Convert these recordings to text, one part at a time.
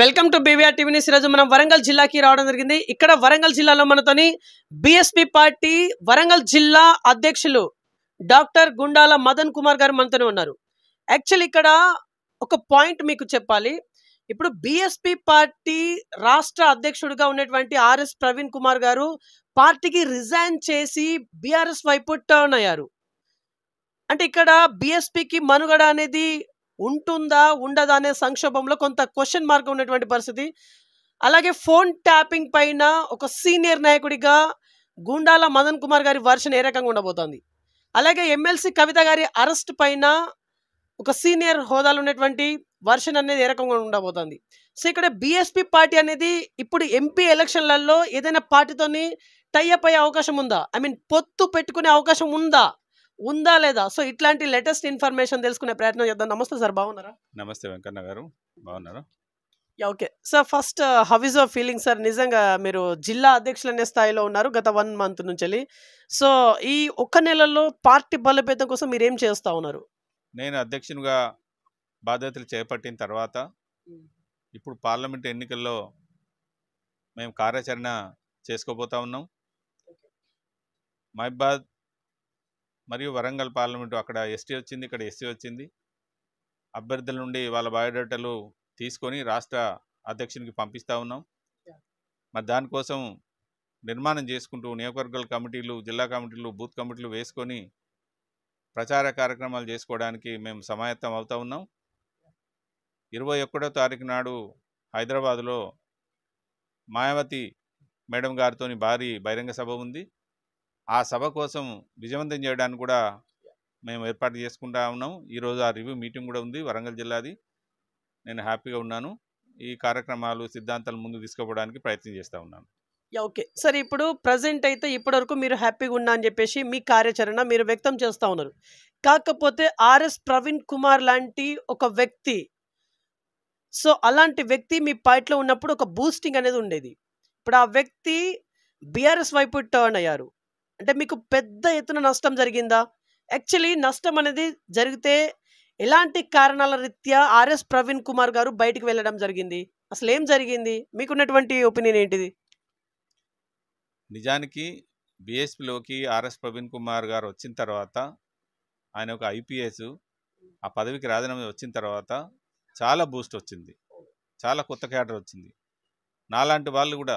Welcome to BVR TV news ఈరోజు మనం వరంగల్ జిల్లాకి రావడం జరిగింది ఇక్కడ వరంగల్ జిల్లాలో మనతోని బిఎస్పి పార్టీ వరంగల్ జిల్లా అధ్యక్షులు డాక్టర్ గుండాల మదన్ కుమార్ గారు మనతోనే ఉన్నారు యాక్చువల్ ఇక్కడ ఒక పాయింట్ మీకు చెప్పాలి ఇప్పుడు బిఎస్పి పార్టీ రాష్ట్ర అధ్యక్షుడిగా ఉన్నటువంటి ఆర్ఎస్ ప్రవీణ్ కుమార్ గారు పార్టీకి రిజైన్ చేసి బీఆర్ఎస్ వైపు టర్న్ అయ్యారు అంటే ఇక్కడ బీఎస్పీకి మనుగడ అనేది ఉంటుందా ఉండదా అనే సంక్షోభంలో కొంత క్వశ్చన్ మార్క్ ఉన్నటువంటి పరిస్థితి అలాగే ఫోన్ ట్యాపింగ్ పైన ఒక సీనియర్ నాయకుడిగా గుండాల మదన్ కుమార్ గారి వర్షన్ ఏ రకంగా ఉండబోతోంది అలాగే ఎమ్మెల్సీ కవిత గారి అరెస్ట్ పైన ఒక సీనియర్ హోదాలో ఉన్నటువంటి వర్షన్ అనేది ఏ రకంగా ఉండబోతోంది సో ఇక్కడ బీఎస్పీ పార్టీ అనేది ఇప్పుడు ఎంపీ ఎలక్షన్లలో ఏదైనా పార్టీతోని టైఅప్ అయ్యే అవకాశం ఉందా ఐ మీన్ పొత్తు పెట్టుకునే అవకాశం ఉందా ఉందా లేదా సో ఇట్లాంటి లేటెస్ట్ ఇన్ఫర్మేషన్ తెలుసుకునే ప్రయత్నం చేద్దాం నమస్తే సార్ బాగున్నారా నమస్తే వెంకన్న గారు బాగున్నారా okay sir first how is your feeling sir నిజంగా మీరు జిల్లా అధ్యక్షులు అనే స్థాయిలో ఉన్నారు గత వన్ మంత్ నుంచి సో ఈ ఒక్క నెలలో పార్టీ బలోపేతం కోసం మీరు ఏం చేస్తూ ఉన్నారు నేను అధ్యక్షునిగా బాధ్యతలు చేపట్టిన తర్వాత hmm. ఇప్పుడు పార్లమెంట్ ఎన్నికల్లో మేము కార్యాచరణ చేసుకోబోతా ఉన్నాం మహిబాద్ మరియు వరంగల్ పార్లమెంటు అక్కడ ఎస్టీ వచ్చింది ఇక్కడ ఎస్సీ వచ్చింది అభ్యర్థుల నుండి వాళ్ళ బయోడేటాలు తీసుకొని రాష్ట్ర అధ్యక్షునికి పంపిస్తూ ఉన్నాం మరి దానికోసం నిర్మాణం చేసుకుంటూ నియోజకవర్గాల కమిటీలు జిల్లా కమిటీలు బూత్ కమిటీలు వేసుకొని ప్రచార కార్యక్రమాలు చేసుకోవడానికి మేము సమాయత్తం అవుతూ ఉన్నాం ఇరవై ఒకటో తారీఖు నాడు హైదరాబాదులో మాయావతి మేడం గారితో భారీ బహిరంగ సభ ఉంది ఆ సభ కోసం విజయవంతం చేయడానికి కూడా మేము ఏర్పాటు చేసుకుంటా ఉన్నాం ఈరోజు ఆ రివ్యూ మీటింగ్ కూడా ఉంది వరంగల్ జిల్లాది నేను హ్యాపీగా ఉన్నాను ఈ కార్యక్రమాలు సిద్ధాంతాలు ముందు తీసుకోవడానికి ప్రయత్నం చేస్తూ ఉన్నాను ఓకే సరే ఇప్పుడు ప్రజెంట్ అయితే ఇప్పటివరకు మీరు హ్యాపీగా ఉన్నా అని చెప్పేసి మీ కార్యాచరణ మీరు వ్యక్తం చేస్తూ ఉన్నారు కాకపోతే ఆర్ఎస్ ప్రవీణ్ కుమార్ లాంటి ఒక వ్యక్తి సో అలాంటి వ్యక్తి మీ పార్టీలో ఉన్నప్పుడు ఒక బూస్టింగ్ అనేది ఉండేది ఇప్పుడు ఆ వ్యక్తి బీఆర్ఎస్ వైపు టర్న్ అయ్యారు అంటే మీకు పెద్ద ఎత్తున నష్టం జరిగిందా యాక్చువల్లీ నష్టం అనేది జరిగితే ఎలాంటి కారణాల రీత్యా ఆర్ఎస్ ప్రవీణ్ కుమార్ గారు బయటకు వెళ్ళడం జరిగింది అసలు ఏం జరిగింది మీకున్నటువంటి ఒపీనియన్ ఏంటిది నిజానికి బిఎస్పిలోకి ఆర్ఎస్ ప్రవీణ్ కుమార్ గారు వచ్చిన తర్వాత ఆయన ఒక ఐపీఎస్ ఆ పదవికి రాజీనామా వచ్చిన తర్వాత చాలా బూస్ట్ వచ్చింది చాలా కొత్త క్యాడర్ వచ్చింది నాలాంటి వాళ్ళు కూడా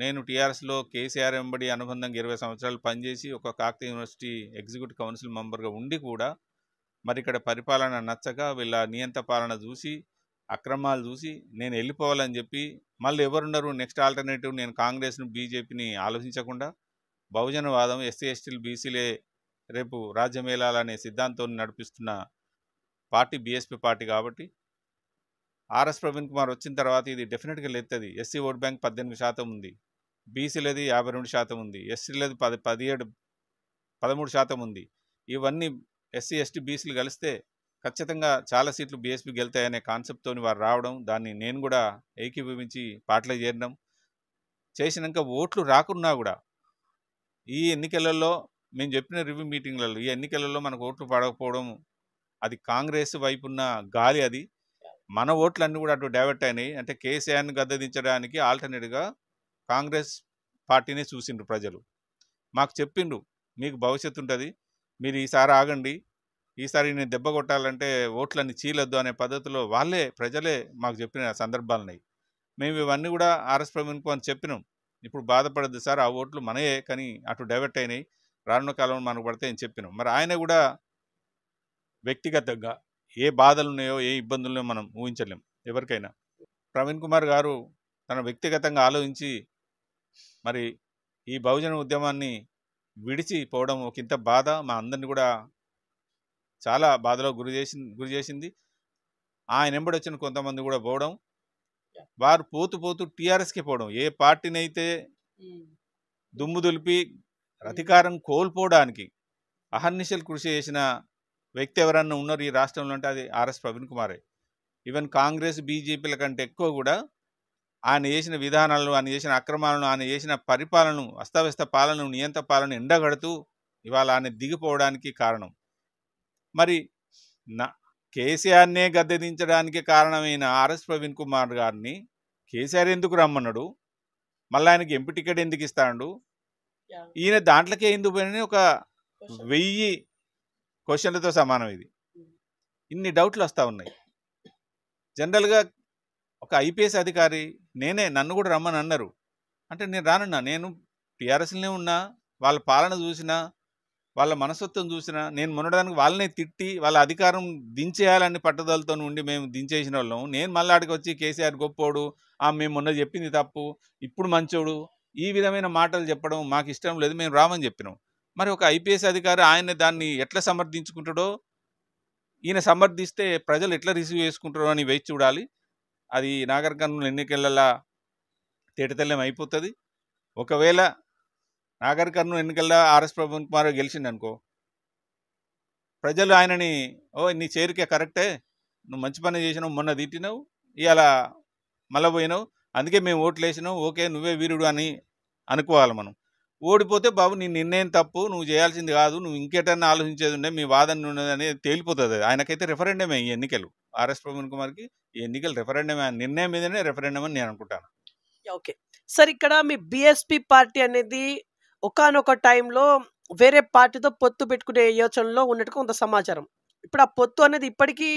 నేను టీఆర్ఎస్లో కేసీఆర్ ఎంబడి అనుబంధంగా ఇరవై సంవత్సరాలు పనిచేసి ఒక కాకతీయ యూనివర్సిటీ ఎగ్జిక్యూటివ్ కౌన్సిల్ మెంబర్గా ఉండి కూడా మరి ఇక్కడ పరిపాలన నచ్చక వీళ్ళ నియంత పాలన చూసి అక్రమాలు చూసి నేను వెళ్ళిపోవాలని చెప్పి మళ్ళీ ఎవరున్నారు నెక్స్ట్ ఆల్టర్నేటివ్ నేను కాంగ్రెస్ను బీజేపీని ఆలోచించకుండా బహుజనవాదం ఎస్సీ ఎస్టీలు బీసీలే రేపు రాజ్యమేళాలనే సిద్ధాంతం నడిపిస్తున్న పార్టీ బీఎస్పీ పార్టీ కాబట్టి ఆర్ఎస్ ప్రవీణ్ కుమార్ వచ్చిన తర్వాత ఇది డెఫినెట్గా లేత్తది ఎస్సీ ఓట్ బ్యాంక్ పద్దెనిమిది శాతం ఉంది బీసీలది యాభై రెండు శాతం ఉంది ఎస్సీలది పది పదిహేడు పదమూడు శాతం ఉంది ఇవన్నీ ఎస్సీ ఎస్టీ బీసీలు కలిస్తే ఖచ్చితంగా చాలా సీట్లు బీఎస్పీ గెలుతాయనే కాన్సెప్ట్తో వారు రావడం దాన్ని నేను కూడా ఏకీభవించి పాటలు చేరడం చేసినాక ఓట్లు రాకున్నా కూడా ఈ ఎన్నికలలో మేము చెప్పిన రివ్యూ మీటింగ్లలో ఈ ఎన్నికలలో మనకు ఓట్లు పడకపోవడం అది కాంగ్రెస్ వైపున్న గాలి అది మన ఓట్లన్నీ కూడా అటు డైవర్ట్ అయినాయి అంటే కేసీఆర్ని గద్దదించడానికి ఆల్టర్నేట్గా కాంగ్రెస్ పార్టీనే చూసిండ్రు ప్రజలు మాకు చెప్పిండ్రు మీకు భవిష్యత్తు ఉంటుంది మీరు ఈసారి ఆగండి ఈసారి నేను దెబ్బ కొట్టాలంటే ఓట్లన్నీ చీలొద్దు అనే పద్ధతిలో వాళ్ళే ప్రజలే మాకు చెప్పిన సందర్భాలున్నాయి మేము ఇవన్నీ కూడా ఆర్ఎస్ ప్రవీణ్కు అని చెప్పినాం ఇప్పుడు బాధపడద్దు సార్ ఆ ఓట్లు మనయే కానీ అటు డైవర్ట్ అయినాయి రానున్న కాలంలో మనకు పడితే అని చెప్పినాం మరి ఆయన కూడా వ్యక్తిగతంగా ఏ బాధలు ఉన్నాయో ఏ ఇబ్బందులనో మనం ఊహించలేం ఎవరికైనా ప్రవీణ్ కుమార్ గారు తన వ్యక్తిగతంగా ఆలోచించి మరి ఈ బహుజన ఉద్యమాన్ని విడిచిపోవడం ఒక ఇంత బాధ మా అందరిని కూడా చాలా బాధలో గురి చేసి గురి చేసింది ఆయన ఎంబడొచ్చిన కొంతమంది కూడా పోవడం వారు పోతు పోతూ టీఆర్ఎస్కి పోవడం ఏ పార్టీనైతే దుమ్ము దులిపి అధికారం కోల్పోవడానికి అహర్నిశలు కృషి చేసిన వ్యక్తి ఎవరన్నా ఉన్నారు ఈ రాష్ట్రంలో అంటే అది ఆర్ఎస్ ప్రవీణ్ కుమారే ఈవెన్ కాంగ్రెస్ బీజేపీల కంటే ఎక్కువ కూడా ఆయన చేసిన విధానాలను ఆయన చేసిన అక్రమాలను ఆయన చేసిన పరిపాలనను అస్తవ్యస్త పాలనను నియంత పాలన ఎండగడుతూ ఇవాళ ఆయన దిగిపోవడానికి కారణం మరి నా కేసీఆర్నే గద్దెదించడానికి కారణమైన ఆర్ఎస్ ప్రవీణ్ కుమార్ గారిని కేసీఆర్ ఎందుకు రమ్మన్నాడు మళ్ళీ ఆయనకి ఎంపీ టికెట్ ఎందుకు ఇస్తాడు ఈయన దాంట్లోకే ఎందుకు పోయిన ఒక వెయ్యి క్వశ్చన్లతో సమానం ఇది ఇన్ని డౌట్లు వస్తూ ఉన్నాయి జనరల్గా ఒక ఐపీఎస్ అధికారి నేనే నన్ను కూడా రమ్మని అన్నారు అంటే నేను రానున్నా నేను టీఆర్ఎస్లోనే ఉన్నా వాళ్ళ పాలన చూసినా వాళ్ళ మనస్తత్వం చూసినా నేను మునడానికి వాళ్ళనే తిట్టి వాళ్ళ అధికారం దించేయాలని పట్టుదలతో ఉండి మేము దించేసిన వాళ్ళం నేను మళ్ళాడికి వచ్చి కేసీఆర్ గొప్పోడు ఆ మేము మొన్న చెప్పింది తప్పు ఇప్పుడు మంచోడు ఈ విధమైన మాటలు చెప్పడం మాకు ఇష్టం లేదు మేము రామని చెప్పినాం మరి ఒక ఐపీఎస్ అధికారి ఆయన దాన్ని ఎట్లా సమర్థించుకుంటాడో ఈయన సమర్థిస్తే ప్రజలు ఎట్లా రిసీవ్ చేసుకుంటారో అని వేచి చూడాలి అది నాగర్ కర్నూలు ఎన్నికలలో తేటతెల్లం అయిపోతుంది ఒకవేళ నాగర్ కర్నూలు ఎన్నికల్లో ఆర్ఎస్ ప్రవీణ్ కుమార్ గెలిచిండనుకో ప్రజలు ఆయనని ఓ నీ చేరికే కరెక్టే నువ్వు మంచి పని చేసినావు మొన్న తిట్టినావు ఇవాళ మళ్ళా పోయినావు అందుకే మేము ఓట్లు వేసినాం ఓకే నువ్వే వీరుడు అని అనుకోవాలి మనం ఓడిపోతే బాబు నీ నిర్ణయం తప్పు నువ్వు చేయాల్సింది కాదు నువ్వు ఇంకేటన్నా ఆలోచించేది ఉండే మీ వాదన ఉండదు అనేది తేలిపోతుంది ఆయనకైతే రెఫరెండమే ఈ ఎన్నికలు ఆర్ఎస్ ప్రవీణ్ కుమార్కి ఈ ఎన్నికలు రెఫరెండమే నిర్ణయం మీదనే రెఫరెండం అని నేను అనుకుంటాను ఓకే సార్ ఇక్కడ మీ బిఎస్పి పార్టీ అనేది ఒకనొక టైంలో వేరే పార్టీతో పొత్తు పెట్టుకునే యోచనలో ఉన్నట్టు కొంత సమాచారం ఇప్పుడు ఆ పొత్తు అనేది ఇప్పటికీ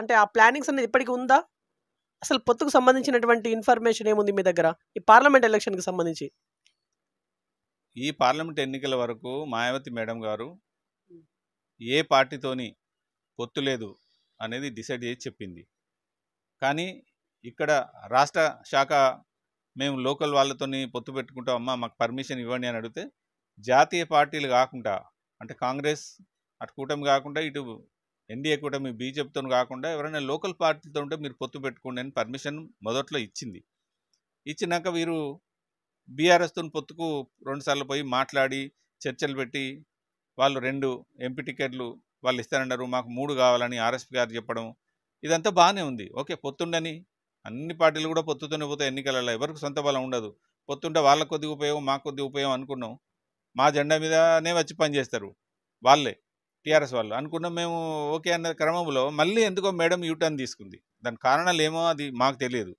అంటే ఆ ప్లానింగ్స్ అనేది ఇప్పటికీ ఉందా అసలు పొత్తుకు సంబంధించినటువంటి ఇన్ఫర్మేషన్ ఏముంది మీ దగ్గర ఈ పార్లమెంట్ ఎలక్షన్కి సంబంధించి ఈ పార్లమెంట్ ఎన్నికల వరకు మాయావతి మేడం గారు ఏ పార్టీతోని పొత్తు లేదు అనేది డిసైడ్ చేసి చెప్పింది కానీ ఇక్కడ రాష్ట్ర శాఖ మేము లోకల్ వాళ్ళతోని పొత్తు పెట్టుకుంటాం అమ్మ మాకు పర్మిషన్ ఇవ్వండి అని అడిగితే జాతీయ పార్టీలు కాకుండా అంటే కాంగ్రెస్ అటు కూటమి కాకుండా ఇటు ఎన్డీఏ కూటమి బీజేపీతో కాకుండా ఎవరైనా లోకల్ పార్టీతో ఉంటే మీరు పొత్తు పెట్టుకోండి అని పర్మిషన్ మొదట్లో ఇచ్చింది ఇచ్చినాక వీరు బీఆర్ఎస్తో పొత్తుకు రెండుసార్లు పోయి మాట్లాడి చర్చలు పెట్టి వాళ్ళు రెండు ఎంపీ టికెట్లు వాళ్ళు ఇస్తారన్నారు మాకు మూడు కావాలని ఆర్ఎస్పీ గారు చెప్పడం ఇదంతా బాగానే ఉంది ఓకే పొత్తుండని అన్ని పార్టీలు కూడా పొత్తుతోనే పోతే ఎన్నికలలో ఎవరికి సొంత బలం ఉండదు పొత్తుంటే వాళ్ళ కొద్ది ఉపయోగం మా కొద్ది ఉపయోగం అనుకున్నాం మా జెండా మీదనే వచ్చి పనిచేస్తారు వాళ్ళే టీఆర్ఎస్ వాళ్ళు అనుకున్నాం మేము ఓకే అన్న క్రమంలో మళ్ళీ ఎందుకో మేడం యూటర్న్ తీసుకుంది దాని కారణాలు ఏమో అది మాకు తెలియదు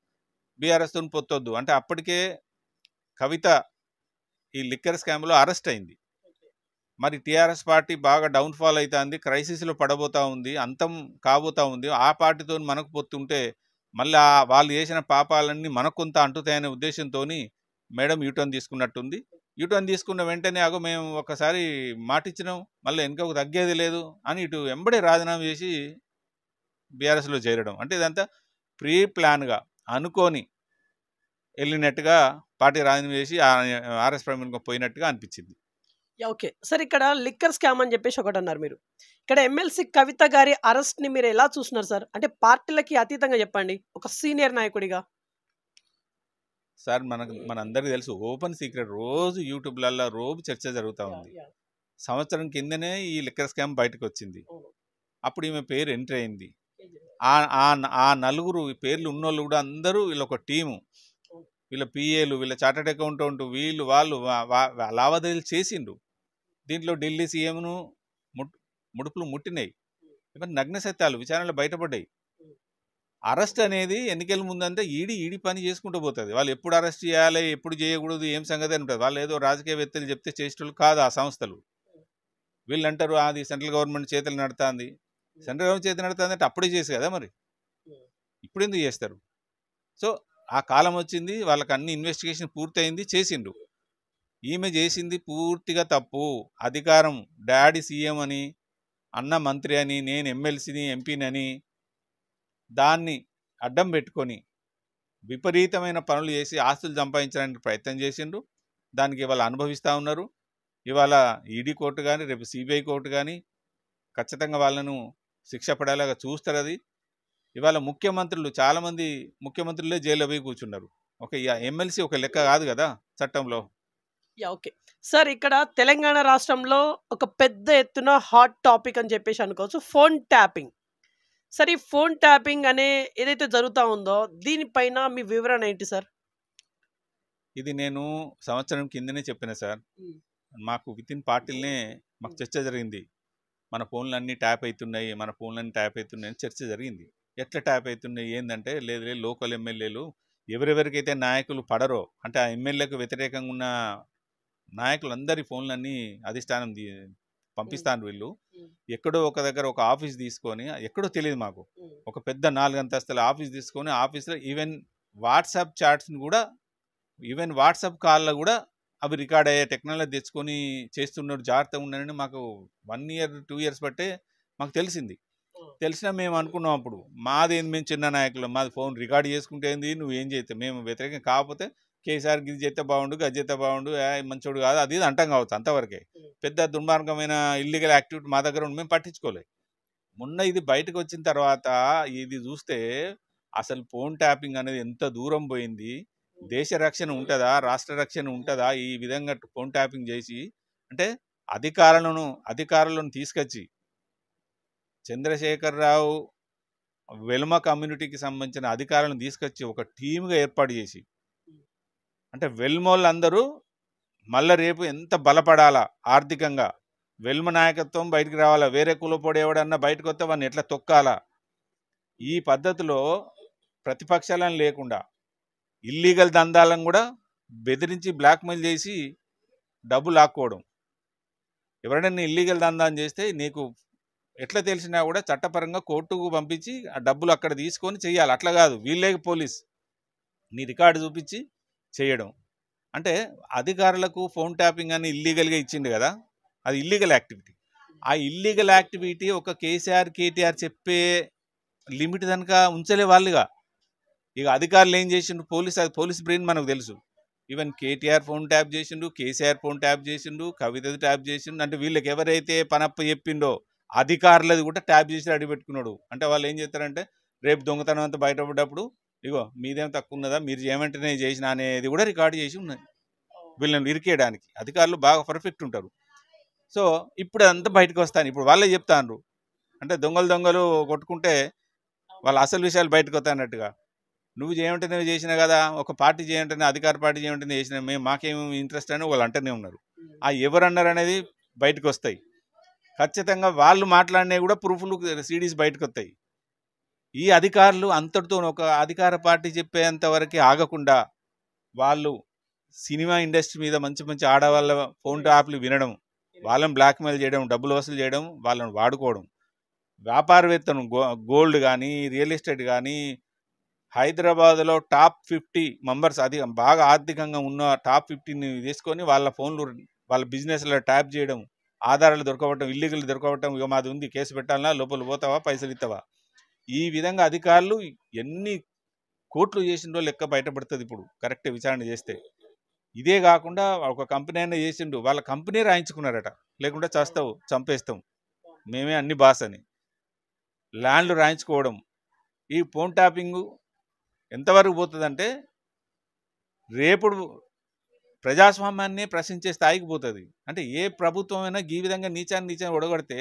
బీఆర్ఎస్తో పొత్తొద్దు అంటే అప్పటికే కవిత ఈ లిక్కర్ స్కామ్లో అరెస్ట్ అయింది మరి టీఆర్ఎస్ పార్టీ బాగా డౌన్ఫాల్ అవుతుంది క్రైసిస్లో పడబోతూ ఉంది అంతం కాబోతా ఉంది ఆ పార్టీతో మనకు పొత్తుంటే మళ్ళీ వాళ్ళు చేసిన పాపాలన్నీ మనకు కొంత అంటుతాయనే ఉద్దేశంతో మేడం యూటర్న్ తీసుకున్నట్టుంది యూటర్న్ తీసుకున్న వెంటనే అగో మేము ఒకసారి మాటిచ్చినాం మళ్ళీ వెనుకకు తగ్గేది లేదు అని ఇటు వెంబడే రాజీనామా చేసి బీఆర్ఎస్లో చేరడం అంటే ఇదంతా ప్రీ ప్లాన్గా అనుకోని వెళ్ళినట్టుగా పార్టీ రాజీనామా చేసి ఆర్ఎస్ ప్రవీణ్ పోయినట్టుగా అనిపించింది ఓకే సార్ ఇక్కడ లిక్కర్ స్కామ్ అని చెప్పేసి ఒకటి అన్నారు మీరు ఇక్కడ ఎమ్మెల్సీ కవిత గారి అరెస్ట్ని మీరు ఎలా చూస్తున్నారు సార్ అంటే పార్టీలకి అతీతంగా చెప్పండి ఒక సీనియర్ నాయకుడిగా సార్ మనకు మనందరికీ తెలుసు ఓపెన్ సీక్రెట్ రోజు యూట్యూబ్లలో రోజు చర్చ జరుగుతూ ఉంది సంవత్సరం కిందనే ఈ లిక్కర్ స్కామ్ బయటకు వచ్చింది అప్పుడు ఈమె పేరు ఎంట్రీ అయింది ఆ నలుగురు పేర్లు ఉన్నోళ్ళు కూడా అందరూ వీళ్ళొక టీము వీళ్ళ పిఏలు వీళ్ళ చార్టెడ్ అకౌంటెంట్ వీళ్ళు వాళ్ళు లావాదేవీలు చేసిండు దీంట్లో ఢిల్లీ సీఎంను ముడుపులు ముట్టినాయి ఇవన్నీ నగ్న సత్యాలు విచారణలు బయటపడ్డాయి అరెస్ట్ అనేది ఎన్నికల ముందంతా ఈడి ఈడి పని చేసుకుంటూ పోతుంది వాళ్ళు ఎప్పుడు అరెస్ట్ చేయాలి ఎప్పుడు చేయకూడదు ఏం సంగతి అని ఉంటుంది వాళ్ళు ఏదో రాజకీయవేత్తలు చెప్తే చేసేటోళ్ళు కాదు ఆ సంస్థలు వీళ్ళు అంటారు అది సెంట్రల్ గవర్నమెంట్ చేతులు నడుతుంది సెంట్రల్ గవర్నమెంట్ చేతులు నడుతుంది అంటే అప్పుడే చేసి కదా మరి ఇప్పుడు ఎందుకు చేస్తారు సో ఆ కాలం వచ్చింది వాళ్ళకి అన్ని ఇన్వెస్టిగేషన్ పూర్తయింది చేసిండు ఈమె చేసింది పూర్తిగా తప్పు అధికారం డాడీ సీఎం అని అన్న మంత్రి అని నేను ఎమ్మెల్సీని ఎంపీనని దాన్ని అడ్డం పెట్టుకొని విపరీతమైన పనులు చేసి ఆస్తులు సంపాదించడానికి ప్రయత్నం చేసిండు దానికి ఇవాళ అనుభవిస్తూ ఉన్నారు ఇవాళ ఈడీ కోర్టు కానీ రేపు సిబిఐ కోర్టు కానీ ఖచ్చితంగా వాళ్ళను శిక్ష పడేలాగా చూస్తారు అది ఇవాళ ముఖ్యమంత్రులు చాలామంది ముఖ్యమంత్రులే జైల్లో పోయి కూర్చున్నారు ఓకే ఎమ్మెల్సీ ఒక లెక్క కాదు కదా చట్టంలో యా ఓకే సార్ ఇక్కడ తెలంగాణ రాష్ట్రంలో ఒక పెద్ద ఎత్తున హాట్ టాపిక్ అని చెప్పేసి అనుకోవచ్చు ఫోన్ ట్యాపింగ్ సార్ ఈ ఫోన్ ట్యాపింగ్ అనే ఏదైతే జరుగుతూ ఉందో దీనిపైన మీ వివరణ ఏంటి సార్ ఇది నేను సంవత్సరం కిందనే చెప్పిన సార్ మాకు విత్ ఇన్ పార్టీలనే మాకు చర్చ జరిగింది మన ఫోన్లన్నీ ట్యాప్ అవుతున్నాయి మన ఫోన్లన్నీ ట్యాప్ అవుతున్నాయి చర్చ జరిగింది ఎట్లా ట్యాప్ అవుతున్నాయి ఏంటంటే లేదు లేదు లోకల్ ఎమ్మెల్యేలు ఎవరెవరికైతే నాయకులు పడరో అంటే ఆ ఎమ్మెల్యేకు వ్యతిరేకంగా ఉన్న నాయకులందరి ఫోన్లన్నీ అధిష్టానం పంపిస్తాను వీళ్ళు ఎక్కడో ఒక దగ్గర ఒక ఆఫీస్ తీసుకొని ఎక్కడో తెలియదు మాకు ఒక పెద్ద నాలుగు అంతస్తుల ఆఫీస్ తీసుకొని ఆఫీస్లో ఈవెన్ వాట్సాప్ చాట్స్ని కూడా ఈవెన్ వాట్సాప్ కాల్లో కూడా అవి రికార్డ్ అయ్యే టెక్నాలజీ తెచ్చుకొని చేస్తున్నారు జాగ్రత్తగా ఉన్నారని మాకు వన్ ఇయర్ టూ ఇయర్స్ బట్టే మాకు తెలిసింది తెలిసినా మేము అనుకున్నాం అప్పుడు మాది మేము చిన్న నాయకులు మాది ఫోన్ రికార్డ్ చేసుకుంటే ఏంది నువ్వు ఏం చేస్తే మేము వ్యతిరేకం కాకపోతే కేసీఆర్ ఇది చేస్తే బాగుండు గది చేస్తే బాగుండు మంచోడు కాదు అది ఇది అంటాం కావచ్చు అంతవరకే పెద్ద దుర్మార్గమైన ఇల్లీగల్ యాక్టివిటీ మా దగ్గర ఉండి మేము పట్టించుకోలేదు మొన్న ఇది బయటకు వచ్చిన తర్వాత ఇది చూస్తే అసలు ఫోన్ ట్యాపింగ్ అనేది ఎంత దూరం పోయింది దేశ రక్షణ ఉంటుందా రాష్ట్ర రక్షణ ఉంటుందా ఈ విధంగా ఫోన్ ట్యాపింగ్ చేసి అంటే అధికారులను అధికారులను తీసుకొచ్చి చంద్రశేఖరరావు వెల్మ కమ్యూనిటీకి సంబంధించిన అధికారులను తీసుకొచ్చి ఒక టీమ్గా ఏర్పాటు చేసి అంటే వెల్మోళ్ళందరూ మళ్ళీ రేపు ఎంత బలపడాలా ఆర్థికంగా వెల్మ నాయకత్వం బయటికి రావాలా వేరే కులపొడి ఎవడన్నా బయటకు వస్తే వాడిని ఎట్లా తొక్కాలా ఈ పద్ధతిలో ప్రతిపక్షాలను లేకుండా ఇల్లీగల్ దందాలను కూడా బెదిరించి బ్లాక్మెయిల్ చేసి డబ్బు లాక్కోవడం ఎవరైనా ఇల్లీగల్ దందాన్ని చేస్తే నీకు ఎట్లా తెలిసినా కూడా చట్టపరంగా కోర్టుకు పంపించి ఆ డబ్బులు అక్కడ తీసుకొని చేయాలి అట్లా కాదు వీళ్ళే పోలీస్ నీ రికార్డు చూపించి చేయడం అంటే అధికారులకు ఫోన్ ట్యాపింగ్ అని ఇల్లీగల్గా ఇచ్చిండు కదా అది ఇల్లీగల్ యాక్టివిటీ ఆ ఇల్లీగల్ యాక్టివిటీ ఒక కేసీఆర్ కేటీఆర్ చెప్పే లిమిట్ కనుక ఉంచలే వాళ్ళుగా ఇక అధికారులు ఏం చేసిండు పోలీస్ అది పోలీస్ బ్రెయిన్ మనకు తెలుసు ఈవెన్ కేటీఆర్ ఫోన్ ట్యాప్ చేసిండు కేసీఆర్ ఫోన్ ట్యాప్ చేసిండు కవిత ట్యాప్ చేసిండు అంటే వీళ్ళకి ఎవరైతే పనప్ప చెప్పిండో అధికారులది కూడా ట్యాప్ చేసి రెడీ పెట్టుకున్నాడు అంటే వాళ్ళు ఏం చేస్తారంటే రేపు దొంగతనం అంతా బయటపడ్డప్పుడు ఇగో మీదేం తక్కువ ఉన్నదా మీరు ఏమంటేనే చేసిన అనేది కూడా రికార్డు చేసి ఉన్నది వీళ్ళని ఇరికేయడానికి అధికారులు బాగా పర్ఫెక్ట్ ఉంటారు సో ఇప్పుడు అంతా బయటకు వస్తాను ఇప్పుడు వాళ్ళే చెప్తాను అంటే దొంగలు దొంగలు కొట్టుకుంటే వాళ్ళ అసలు విషయాలు బయటకు వస్తాయన్నట్టుగా నువ్వు చేయమంటే నువ్వు చేసినా కదా ఒక పార్టీ చేయమంటేనే అధికార పార్టీ చేయమంటేనే చేసినా మేము మాకేమి ఇంట్రెస్ట్ అని వాళ్ళు అంటేనే ఉన్నారు ఆ ఎవరన్నారు అనేది బయటకు వస్తాయి ఖచ్చితంగా వాళ్ళు మాట్లాడినవి కూడా ప్రూఫ్లు సిడీస్ బయటకు వస్తాయి ఈ అధికారులు అంతటితో ఒక అధికార పార్టీ చెప్పేంత వరకు ఆగకుండా వాళ్ళు సినిమా ఇండస్ట్రీ మీద మంచి మంచి ఆడవాళ్ళ ఫోన్ ట్యాప్లు వినడం వాళ్ళని బ్లాక్మెయిల్ చేయడం డబ్బులు వసూలు చేయడం వాళ్ళని వాడుకోవడం వ్యాపారవేత్తను గోల్డ్ కానీ రియల్ ఎస్టేట్ కానీ హైదరాబాద్లో టాప్ ఫిఫ్టీ మెంబర్స్ అధిక బాగా ఆర్థికంగా ఉన్న టాప్ ఫిఫ్టీని తీసుకొని వాళ్ళ ఫోన్లు వాళ్ళ బిజినెస్లో ట్యాప్ చేయడం ఆధారాలు దొరకవటం ఇల్లీగల్ దొరకవటం ఇక మాది ఉంది కేసు పెట్టాలన్నా లోపల పోతావా పైసలు ఇస్తావా ఈ విధంగా అధికారులు ఎన్ని కోట్లు చేసిండో లెక్క బయటపడుతుంది ఇప్పుడు కరెక్ట్ విచారణ చేస్తే ఇదే కాకుండా ఒక కంపెనీ అయినా చేసిండు వాళ్ళ కంపెనీ రాయించుకున్నారట లేకుండా చేస్తావు చంపేస్తాం మేమే అన్ని బాస్ అని ల్యాండ్లు రాయించుకోవడం ఈ ఫోన్ ట్యాపింగు ఎంతవరకు పోతుందంటే రేపుడు ప్రజాస్వామ్యాన్ని ప్రశ్నించే స్థాయికి పోతుంది అంటే ఏ ప్రభుత్వమైనా ఈ విధంగా నీచాన్ని నీచాన్ని ఒడగొడితే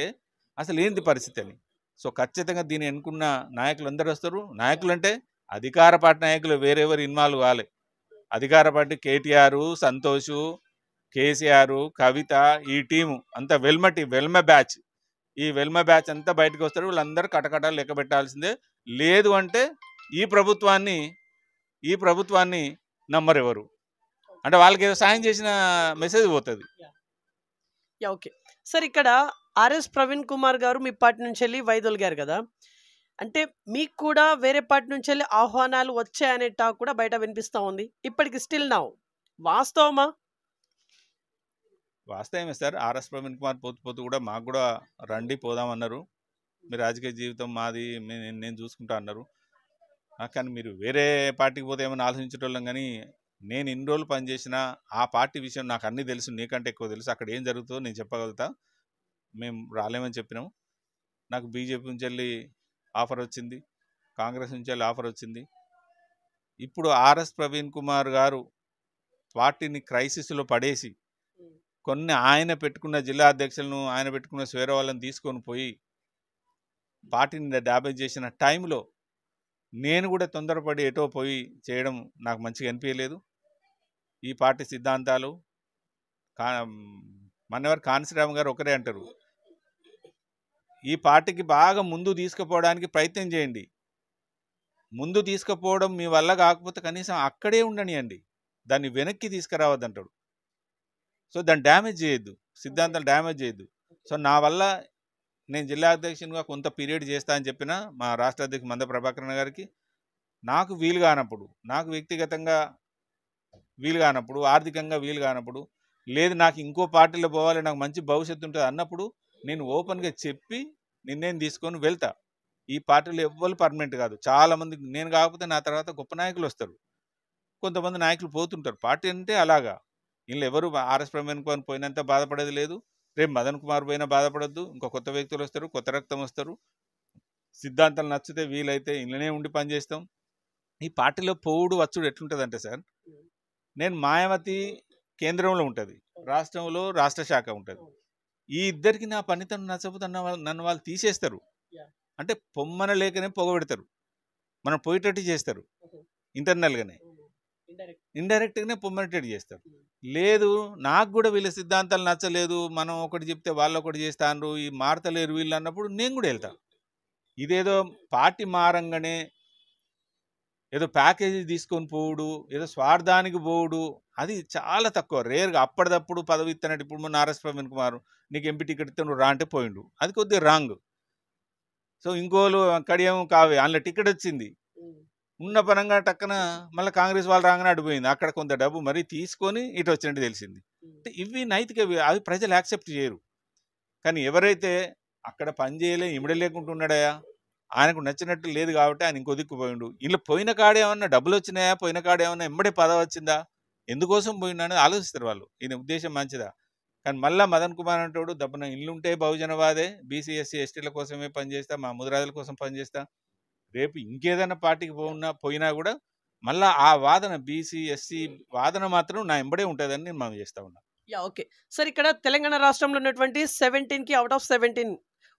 అసలు ఏంటి పరిస్థితి అని సో ఖచ్చితంగా దీన్ని ఎన్నుకున్న నాయకులు అందరూ వస్తారు నాయకులు అంటే అధికార పార్టీ నాయకులు వేరెవరు ఇన్వాల్వ్ కావాలి అధికార party KTR Santosh KCR Kavitha ఈ టీము అంతా వెల్మటి వెల్మ బ్యాచ్ ఈ వెల్మ బ్యాచ్ అంతా బయటకు వస్తారు వీళ్ళందరూ కటకటాలు లెక్క పెట్టాల్సిందే లేదు అంటే ఈ ప్రభుత్వాన్ని ఈ ప్రభుత్వాన్ని నమ్మరెవరు అంటే వాళ్ళకి ఏదో సాయం చేసిన మెసేజ్ పోతుంది ఓకే సార్ ఇక్కడ ఆర్ఎస్ ప్రవీణ్ కుమార్ గారు మీ పార్టీ నుంచి వెళ్ళి వైదొలిగారు కదా అంటే మీకు కూడా వేరే పార్టీ నుంచి వెళ్ళి ఆహ్వానాలు వచ్చాయనే టాక్ కూడా బయట వినిపిస్తూ ఉంది ఇప్పటికి స్టిల్ నా వాస్తవమా వాస్తవమే సార్ ఆర్ఎస్ ప్రవీణ్ కుమార్ పోతు పోతు కూడా మాకు కూడా రండి పోదాం అన్నారు మీ రాజకీయ జీవితం మాది నేను చూసుకుంటా అన్నారు కానీ మీరు వేరే పార్టీకి పోతే ఏమైనా ఆలోచించేటోళ్ళం కానీ నేను ఇన్ని రోజులు పనిచేసిన ఆ పార్టీ విషయం నాకు అన్నీ తెలుసు నీకంటే ఎక్కువ తెలుసు అక్కడ ఏం జరుగుతుందో నేను చెప్పగలుగుతా మేము రాలేమని చెప్పినాము నాకు బీజేపీ నుంచి వెళ్ళి ఆఫర్ వచ్చింది కాంగ్రెస్ నుంచి వెళ్ళి ఆఫర్ వచ్చింది ఇప్పుడు ఆర్ఎస్ ప్రవీణ్ కుమార్ గారు పార్టీని క్రైసిస్లో పడేసి కొన్ని ఆయన పెట్టుకున్న జిల్లా అధ్యక్షులను ఆయన పెట్టుకున్న స్వేర వాళ్ళని తీసుకొని పోయి పార్టీని డ్యామేజ్ చేసిన టైంలో నేను కూడా తొందరపడి ఎటో పోయి చేయడం నాకు మంచిగా అనిపించలేదు ఈ పార్టీ సిద్ధాంతాలు కా మన్నెవరు కాన్సిరామ్ గారు ఒకరే అంటారు ఈ పార్టీకి బాగా ముందు తీసుకుపోవడానికి ప్రయత్నం చేయండి ముందు తీసుకుపోవడం మీ వల్ల కాకపోతే కనీసం అక్కడే ఉండనియండి దాన్ని వెనక్కి తీసుకురావద్దంటాడు సో దాన్ని డ్యామేజ్ చేయొద్దు సిద్ధాంతం డ్యామేజ్ చేయొద్దు సో నా వల్ల నేను జిల్లా అధ్యక్షునిగా కొంత పీరియడ్ చేస్తా అని చెప్పిన మా రాష్ట్ర అధ్యక్షుడు మంద ప్రభాకరణ గారికి నాకు వీలు కానప్పుడు నాకు వ్యక్తిగతంగా వీలు కానప్పుడు ఆర్థికంగా వీలు కానప్పుడు లేదు నాకు ఇంకో పార్టీలో పోవాలి నాకు మంచి భవిష్యత్తు ఉంటుంది అన్నప్పుడు నేను ఓపెన్గా చెప్పి నిన్నేం తీసుకొని వెళ్తా ఈ పార్టీలు ఎవ్వరు పర్మనెంట్ కాదు చాలామంది నేను కాకపోతే నా తర్వాత గొప్ప నాయకులు వస్తారు కొంతమంది నాయకులు పోతుంటారు పార్టీ అంటే అలాగా వీళ్ళు ఎవరు ఆర్ఎస్ ప్రమేణ్ పోయినంత బాధపడేది లేదు రేపు మదన్ కుమార్ పోయినా బాధపడద్దు ఇంకో కొత్త వ్యక్తులు వస్తారు కొత్త రక్తం వస్తారు సిద్ధాంతాలు నచ్చితే వీలైతే ఇంట్లోనే ఉండి పనిచేస్తాం ఈ పార్టీలో పోవుడు వచ్చుడు ఎట్లుంటుందంటే సార్ నేను మాయావతి కేంద్రంలో ఉంటుంది రాష్ట్రంలో రాష్ట్ర శాఖ ఉంటుంది ఈ ఇద్దరికి నా పనితనం నచ్చకపోతే నన్ను వాళ్ళు తీసేస్తారు అంటే పొమ్మన లేకనే పొగబెడతారు మనం పోయేటట్టు చేస్తారు ఇంటర్నల్గానే గానే పొమ్మనేటెడ్ చేస్తారు hmm. లేదు నాకు కూడా వీళ్ళ సిద్ధాంతాలు నచ్చలేదు మనం ఒకటి చెప్తే వాళ్ళు ఒకటి చేస్తాను ఈ మారతలేరు వీళ్ళు అన్నప్పుడు నేను కూడా వెళ్తాను hmm. ఇదేదో పార్టీ మారంగానే ఏదో ప్యాకేజీ తీసుకొని పోవుడు ఏదో స్వార్థానికి పోవుడు అది చాలా తక్కువ రేర్గా అప్పటిదప్పుడు పదవి ఇస్తున్నట్టు ఇప్పుడు మన ఆర్ఎస్ కుమార్ నీకు ఎంపీ టికెట్ ఇస్తే రా అంటే పోయిండు అది కొద్దిగా రాంగ్ సో ఇంకోళ్ళు కడియం కావే అందులో టికెట్ వచ్చింది hmm. ఉన్న పరంగా టక్కన మళ్ళీ కాంగ్రెస్ వాళ్ళు రాగానే అడిపోయింది అక్కడ కొంత డబ్బు మరీ తీసుకొని ఇటు వచ్చినట్టు తెలిసింది అంటే ఇవి నైతిక అవి ప్రజలు యాక్సెప్ట్ చేయరు కానీ ఎవరైతే అక్కడ పని చేయలే ఇమిడలేకుండా ఉన్నాడయా ఆయనకు నచ్చినట్టు లేదు కాబట్టి ఆయన ఇంకో దిక్కుపోయిండు ఇలా పోయిన కాడ ఏమన్నా డబ్బులు వచ్చినాయా పోయిన కాడ ఏమన్నా ఇమ్మడే పదవి వచ్చిందా ఎందుకోసం పోయిండు ఆలోచిస్తారు వాళ్ళు ఈయన ఉద్దేశం మంచిదా కానీ మళ్ళీ మదన్ కుమార్ అంటాడు దబ్బన ఇల్లుంటే బహుజనవాదే బీసీ ఎస్సీ ఎస్టీల కోసమే పనిచేస్తా మా ముదిరాజుల కోసం పనిచేస్తా రేపు ఇంకేదైనా పార్టీకి పోయినా పోయినా కూడా మళ్ళీ ఆ వాదన బీసీ ఎస్సీ వాదన మాత్రం నా ఎంబడే ఉంటుందని నేను మనం చేస్తా ఉన్నా యా ఓకే సార్ ఇక్కడ తెలంగాణ రాష్ట్రంలో ఉన్నటువంటి సెవెంటీన్కి అవుట్ ఆఫ్ సెవెంటీన్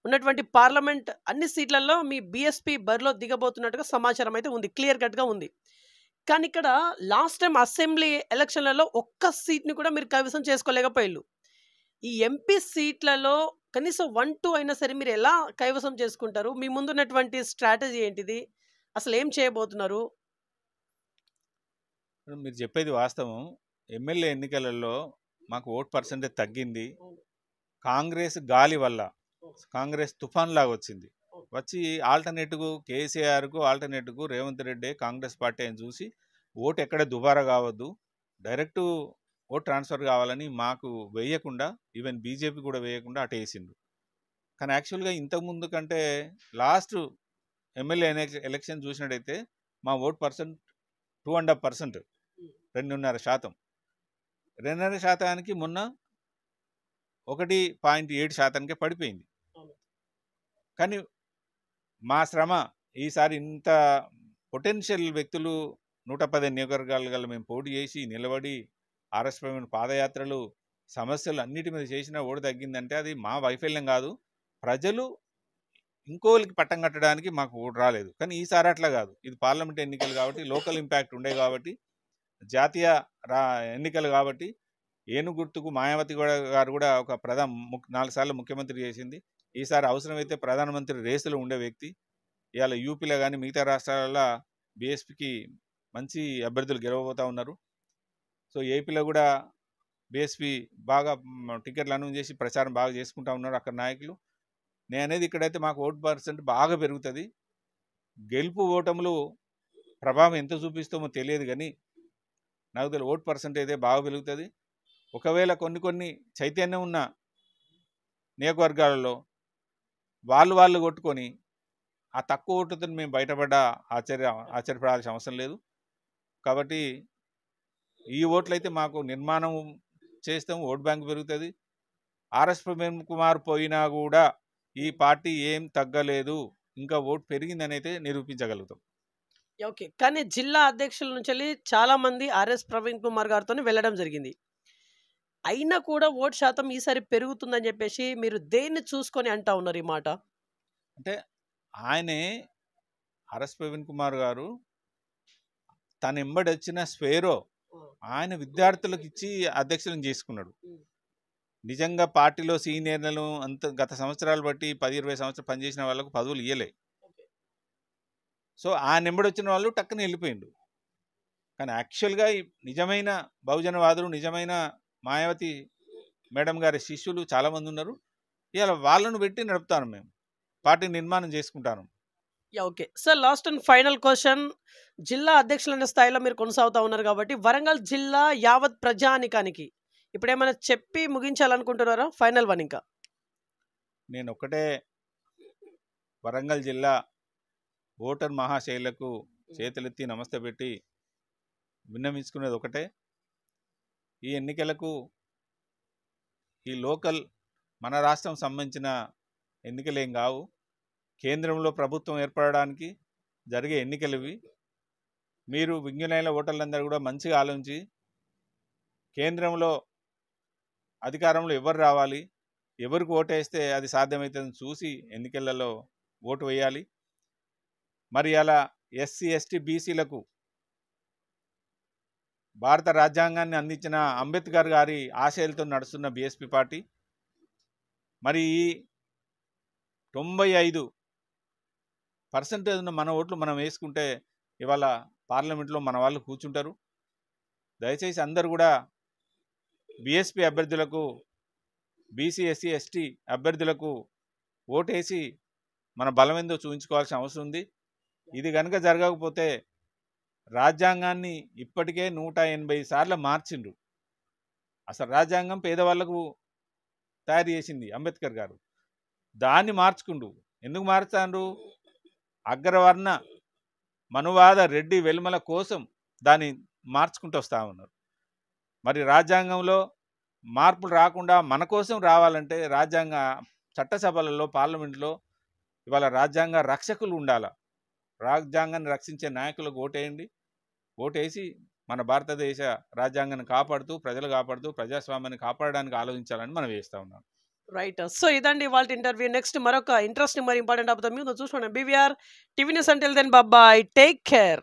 ఉన్నటువంటి పార్లమెంట్ అన్ని సీట్లలో మీ బీఎస్పీ బరిలో దిగబోతున్నట్టుగా సమాచారం అయితే ఉంది క్లియర్ కట్గా ఉంది కానీ ఇక్కడ లాస్ట్ టైం అసెంబ్లీ ఎలక్షన్లలో ఒక్క సీట్ని కూడా మీరు కైవసం చేసుకోలేకపోయారు ఈ ఎంపీ సీట్లలో కనీసం వన్ టూ అయినా సరే మీరు ఎలా కైవసం చేసుకుంటారు మీ ముందున్నటువంటి స్ట్రాటజీ ఏంటిది అసలు ఏం చేయబోతున్నారు మీరు చెప్పేది వాస్తవం ఎమ్మెల్యే ఎన్నికలలో మాకు ఓట్ పర్సంటేజ్ తగ్గింది కాంగ్రెస్ గాలి వల్ల కాంగ్రెస్ తుఫాన్ లాగా వచ్చింది వచ్చి ఆల్టర్నేట్కు కేసీఆర్కు ఆల్టర్నేట్కు రేవంత్ రెడ్డి కాంగ్రెస్ పార్టీ అని చూసి ఓటు ఎక్కడ దుబారా కావద్దు డైరెక్టు ఓ ట్రాన్స్ఫర్ కావాలని మాకు వేయకుండా ఈవెన్ బీజేపీ కూడా వేయకుండా అటు వేసిండు కానీ యాక్చువల్గా ఇంతకుముందు కంటే లాస్ట్ ఎమ్మెల్యే ఎలక్షన్ చూసినట్టయితే మా vote percent two and half percent రెండున్నర శాతం రెండున్నర శాతానికి మొన్న ఒకటి పాయింట్ ఏడు శాతానికే పడిపోయింది కానీ మా శ్రమ ఈసారి ఇంత పొటెన్షియల్ వ్యక్తులు నూట పదిహేను గల మేము పోటీ చేసి నిలబడి ఆర్ఎస్పై పాదయాత్రలు సమస్యలు అన్నిటి మీద చేసినా ఓడి తగ్గిందంటే అది మా వైఫల్యం కాదు ప్రజలు ఇంకోళ్ళకి పట్టం కట్టడానికి మాకు ఓటు రాలేదు కానీ ఈసారి అట్లా కాదు ఇది పార్లమెంట్ ఎన్నికలు కాబట్టి లోకల్ ఇంపాక్ట్ ఉండే కాబట్టి జాతీయ రా ఎన్నికలు కాబట్టి ఏనుగుర్తుకు మాయావతి గారు కూడా ఒక ప్రధాన నాలుగు సార్లు ముఖ్యమంత్రి చేసింది ఈసారి అవసరమైతే ప్రధానమంత్రి రేసులు ఉండే వ్యక్తి ఇవాళ యూపీలో కానీ మిగతా రాష్ట్రాలలో బీఎస్పీకి మంచి అభ్యర్థులు గెలవబోతూ ఉన్నారు సో ఏపీలో కూడా బీఎస్పీ బాగా టికెట్లు అనౌన్స్ చేసి ప్రచారం బాగా చేసుకుంటా ఉన్నారు అక్కడ నాయకులు నేనేది ఇక్కడైతే మాకు ఓటు పర్సెంట్ బాగా పెరుగుతుంది గెలుపు ఓటములు ప్రభావం ఎంత చూపిస్తామో తెలియదు కానీ నాకు తెలియదు ఓటు పర్సెంట్ అయితే బాగా పెరుగుతుంది ఒకవేళ కొన్ని కొన్ని చైతన్యం ఉన్న నియోజకవర్గాలలో వాళ్ళు వాళ్ళు కొట్టుకొని ఆ తక్కువ ఓటుతో మేము బయటపడ్డ ఆశ్చర్య ఆశ్చర్యపడాల్సిన అవసరం లేదు కాబట్టి ఈ ఓట్లు అయితే మాకు నిర్మాణం చేస్తాం ఓట్ బ్యాంక్ పెరుగుతుంది ఆర్ఎస్ ప్రవీణ్ కుమార్ పోయినా కూడా ఈ పార్టీ ఏం తగ్గలేదు ఇంకా ఓట్ పెరిగిందని అయితే నిరూపించగలుగుతాం ఓకే కానీ జిల్లా అధ్యక్షుల నుంచి చాలా మంది ఆర్ఎస్ ప్రవీణ్ కుమార్ గారితో వెళ్ళడం జరిగింది అయినా కూడా ఓటు శాతం ఈసారి పెరుగుతుందని చెప్పేసి మీరు దేన్ని చూసుకొని అంటా ఉన్నారు ఈ మాట అంటే ఆయనే ఆర్ఎస్ ప్రవీణ్ కుమార్ గారు తన ఎంబడి వచ్చిన స్వేరో ఆయన విద్యార్థులకు ఇచ్చి అధ్యక్షులను చేసుకున్నాడు నిజంగా పార్టీలో సీనియర్లను అంత గత సంవత్సరాలు బట్టి పది ఇరవై సంవత్సరాలు పనిచేసిన వాళ్ళకు పదవులు ఇయ్యలే సో ఆ వచ్చిన వాళ్ళు టక్కున వెళ్ళిపోయిండు కానీ యాక్చువల్గా నిజమైన బహుజనవాదులు నిజమైన మాయావతి మేడం గారి శిష్యులు చాలామంది ఉన్నారు ఇలా వాళ్ళను పెట్టి నడుపుతాను మేము పార్టీ నిర్మాణం చేసుకుంటాను okay sir last and final question జిల్లా అధ్యక్షులైన స్థాయిలో మీరు కొనసాగుతూ ఉన్నారు కాబట్టి వరంగల్ జిల్లా యావత్ ప్రజానికానికి ఇప్పుడు ఏమైనా చెప్పి ముగించాలనుకుంటున్నారా ఫైనల్ వన్ ఇంకా నేను ఒకటే వరంగల్ జిల్లా ఓటర్ మహాశైలకు చేతులెత్తి నమస్తే పెట్టి విన్నవించుకునేది ఒకటే ఈ ఎన్నికలకు ఈ లోకల్ మన రాష్ట్రం సంబంధించిన ఎన్నికలేం కావు కేంద్రంలో ప్రభుత్వం ఏర్పడడానికి జరిగే ఎన్నికలు ఇవి మీరు వింగ్యులైన ఓటర్లందరూ కూడా మంచిగా ఆలోచించి కేంద్రంలో అధికారంలో ఎవరు రావాలి ఎవరికి ఓటేస్తే అది సాధ్యమవుతుందని చూసి ఎన్నికలలో ఓటు వేయాలి మరి అలా ఎస్సీ ఎస్టీ బీసీలకు భారత రాజ్యాంగాన్ని అందించిన అంబేద్కర్ గారి ఆశయాలతో నడుస్తున్న బీఎస్పీ పార్టీ మరి ఈ తొంభై ఐదు పర్సెంటేజ్ ఉన్న మన ఓట్లు మనం వేసుకుంటే ఇవాళ పార్లమెంట్లో మన వాళ్ళు కూర్చుంటారు దయచేసి అందరు కూడా బీఎస్పీ అభ్యర్థులకు బీసీ ఎస్సీ ఎస్టీ అభ్యర్థులకు ఓటేసి మన బలమేందో చూపించుకోవాల్సిన అవసరం ఉంది ఇది కనుక జరగకపోతే రాజ్యాంగాన్ని ఇప్పటికే నూట ఎనభై సార్లు మార్చిండ్రు అసలు రాజ్యాంగం పేదవాళ్లకు తయారు చేసింది అంబేద్కర్ గారు దాన్ని మార్చుకుండు ఎందుకు మార్చాండ్రు అగ్రవర్ణ మనువాద రెడ్డి వెలుమల కోసం దాన్ని మార్చుకుంటూ వస్తూ ఉన్నారు మరి రాజ్యాంగంలో మార్పులు రాకుండా మన కోసం రావాలంటే రాజ్యాంగ చట్టసభలలో పార్లమెంట్లో ఇవాళ రాజ్యాంగ రక్షకులు ఉండాల రాజ్యాంగాన్ని రక్షించే నాయకులకు ఓటేయండి ఓటేసి మన భారతదేశ రాజ్యాంగాన్ని కాపాడుతూ ప్రజలు కాపాడుతూ ప్రజాస్వామ్యాన్ని కాపాడడానికి ఆలోచించాలని మనం వేస్తూ ఉన్నాం రైట్ సో ఇదండి వాళ్ళ ఇంటర్వ్యూ నెక్స్ట్ మరొక ఇంట్రెస్టింగ్ మరి ఇంపార్టెంట్ అవుతుంది మీద చూసుకోండి బీవీఆర్ టీవీ న్యూస్ అంటే దెన్ బాబాయ్ టేక్ కేర్